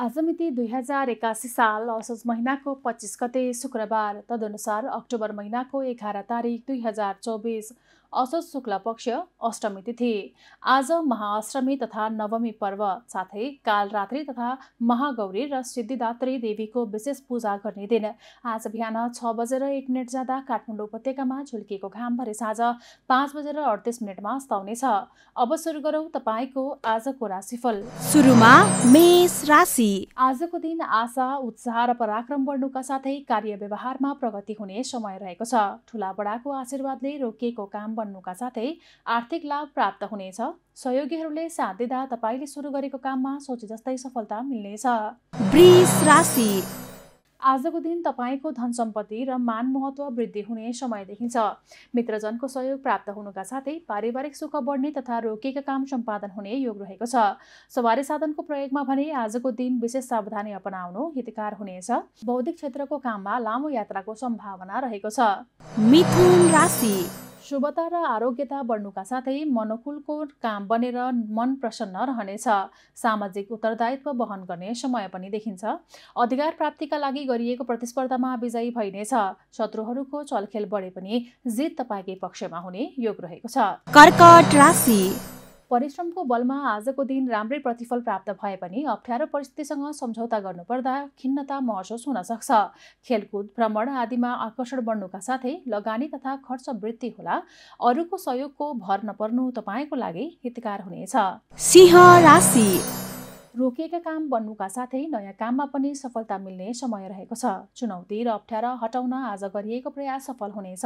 आज मिति दुई हजार एकासी साल असोज महिनाको पच्चिस गते शुक्रबार तदनुसार अक्टोबर महिनाको एघार तारिक दुई हजार चौबिस असोज शुक्ल पक्ष अष्टमी तिथि आज महाअष्टमी तथा नवमी पर्व साथै कालरात्री तथा महागौरी र सिद्धिदात्री देवीको विशेष पूजा गर्ने दिन आज बिहान छ बजेर एक मिनट जाँदा काठमाडौँ उपत्यकामा झुल्किएको घामभरि साँझ पाँच बजेर अडतिस मिनटमा अस्ताउनेछ अब सुरु गरौँ तपाईँको आजको राशिफल सुरुमा मेष राशि आजको दिन आशा उत्साह र पराक्रम बढ्नुका साथै कार्य व्यवहारमा प्रगति हुने समय रहेको छ ठुला बडाको आशीर्वादले रोकिएको काम बन्नुका साथै आर्थिक लाभ प्राप्त हुनेछ सहयोगीहरूले साथ दिँदा तपाईँले सुरु गरेको काममा सोचे जस्तै सफलता मिल्नेछ आजको दिन तपाईँको धन सम्पत्ति र मान महत्त्व वृद्धि हुने समय देखिन्छ मित्रजनको सहयोग प्राप्त हुनुका साथै पारिवारिक सुख बढ्ने तथा रोकिएका काम सम्पादन हुने योग रहेको छ सवारी साधनको प्रयोगमा भने आजको दिन विशेष सावधानी अपनाउनु हितकार हुनेछ बौद्धिक क्षेत्रको काममा लामो यात्राको सम्भावना रहेको छ मिथुन राशि शुभता र आरोग्यता बढ्नुका साथै मनोकुलको काम बनेर मन प्रसन्न रहनेछ सामाजिक उत्तरदायित्व वहन गर्ने समय पनि देखिन्छ अधिकार प्राप्तिका लागि गरिएको प्रतिस्पर्धामा विजयी भइनेछ शत्रुहरूको चलखेल बढे पनि जित तपाईँकै पक्षमा हुने योग रहेको छ कर्कट राशि परिश्रमको बलमा आजको दिन राम्रै प्रतिफल प्राप्त भए पनि अप्ठ्यारो परिस्थितिसँग सम्झौता गर्नुपर्दा खिन्नता महसुस हुन सक्छ खेलकुद भ्रमण आदिमा आकर्षण बढ्नुका साथै लगानी तथा खर्च वृद्धि होला अरूको सहयोगको भर नपर्नु तपाईँको लागि हितकार हुनेछ सिंह राशि रोकिएका काम बन्नुका साथै नयाँ काममा पनि सफलता मिल्ने समय रहेको छ चुनौती र अप्ठ्यारा हटाउन आज गरिएको प्रयास सफल हुनेछ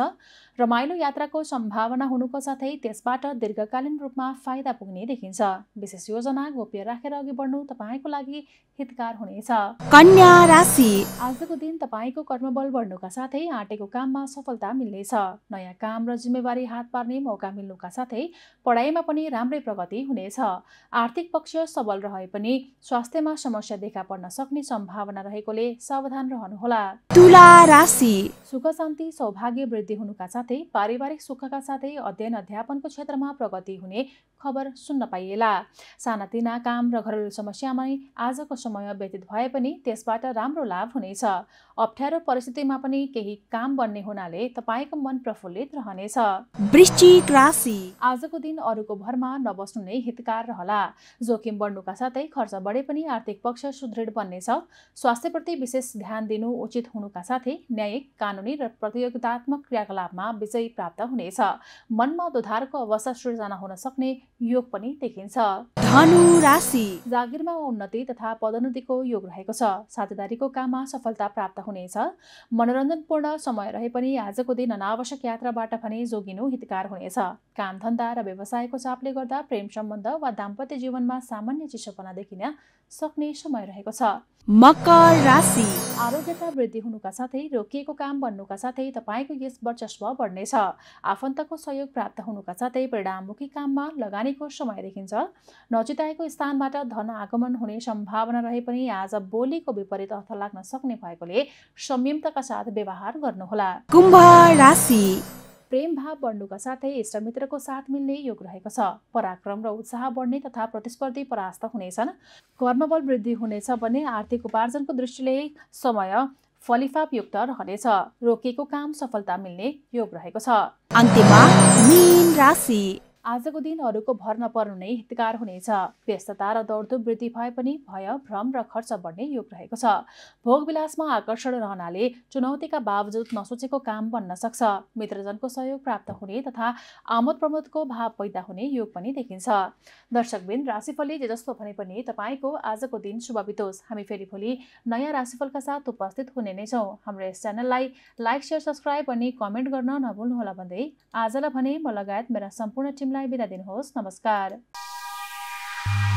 रमाइलो यात्राको सम्भावना हुनुको साथै त्यसबाट दीर्घकालीन रूपमा फाइदा पुग्ने देखिन्छ विशेष योजना गोप्य राखेर अघि बढ्नु तपाईँको लागि हितकार हुनेछ कन्या राशि आजको दिन तपाईँको कर्मबल बढ्नुका साथै आँटेको काममा सफलता मिल्नेछ नयाँ काम र जिम्मेवारी हात पार्ने मौका मिल्नुका साथै पढाइमा पनि राम्रै प्रगति हुनेछ आर्थिक पक्ष सबल रहे पनि पनि स्वास्थ्यमा समस्या देखा पर्न सक्ने सम्भावना रहेकोले सावधान रहनुहोला तुला राशि सुख शान्ति सौभाग्य वृद्धि हुनुका साथै पारिवारिक सुखका साथै अध्ययन अध्यापनको क्षेत्रमा प्रगति हुने खबर सुन्न पाइएला सानातिना काम र घरेलु समस्यामा नै आजको समय व्यतीत भए पनि त्यसबाट राम्रो लाभ हुनेछ अप्ठ्यारो परिस्थितिमा पनि केही काम बन्ने हुनाले तपाईँको मन प्रफुल्लित रहनेछ वृश्चिक राशि आजको दिन अरूको भरमा नबस्नु नै हितकार रहला जोखिम बढ्नुका साथै खर्च बढे पनि आर्थिक पक्ष सुदृढ बन्नेछ स्वास्थ्यप्रति विशेष ध्यान दिनु उचित हुनुका साथै न्यायिक कानुनी र प्रतियोगितात्मक क्रियाकलापमा विजय प्राप्त हुनेछ मनमा दुधारको अवस्था सृजना हुन सक्ने योग पनि देखिन्छ जागिरमा उन्नति तथा पदोन्नतिको योग रहेको छ साझेदारीको काममा सफलता प्राप्त हुनेछ मनोरञ्जनपूर्ण समय रहे पनि आजको दिन अनावश्यक यात्राबाट भने जोगिनु हितकार हुनेछ कामधन्दा र व्यवसायको चापले गर्दा प्रेम सम्बन्ध वा दाम्पत्य जीवनमा सामान्य चिसोपना देखिन्छ देखिन सक्ने समय रहेको छ मकर राशि आरोग्यता वृद्धि हुनुका साथै रोकिएको काम बन्नुका साथै तपाईँको यस वर्चस्व बढ्नेछ आफन्तको सहयोग प्राप्त हुनुका साथै परिणाममुखी काममा लगानीको समय देखिन्छ नचिताएको स्थानबाट धन आगमन हुने सम्भावना रहे पनि आज बोलीको विपरीत अर्थ लाग्न सक्ने भएकोले संयमताका साथ व्यवहार गर्नुहोला कुम्भ राशि प्रेम भाव बढ्नुका साथै इष्टमित्रको साथ मिल्ने योग रहेको छ पराक्रम र उत्साह बढ्ने तथा प्रतिस्पर्धी परास्त हुनेछन् कर्मबल वृद्धि हुनेछ भने आर्थिक उपार्जनको दृष्टिले समय फलिफापयुक्त रहनेछ रोकेको काम सफलता मिल्ने योग रहेको छ अन्त्यमा आजको दिन अरूको भर नपर्नु नै हितकार हुनेछ व्यस्तता र दौडधुप वृद्धि भए पनि भय भ्रम र खर्च बढ्ने योग रहेको छ भोगविलासमा आकर्षण रहनाले चुनौतीका बावजुद नसोचेको काम बन्न सक्छ मित्रजनको सहयोग प्राप्त हुने तथा आमोद प्रमोदको भाव पैदा हुने योग पनि देखिन्छ दर्शकबिन राशिफलले जे जस्तो भने पनि तपाईँको आजको दिन शुभ बितोस् हामी फेरि भोलि नयाँ राशिफलका साथ उपस्थित हुने नै छौँ हाम्रो यस च्यानललाई लाइक सेयर सब्सक्राइब अनि कमेन्ट गर्न नभुल्नुहोला भन्दै आजलाई भने म लगायत मेरा सम्पूर्ण टिम कार्यक्रमलाई बिदा दिनुहोस् नमस्कार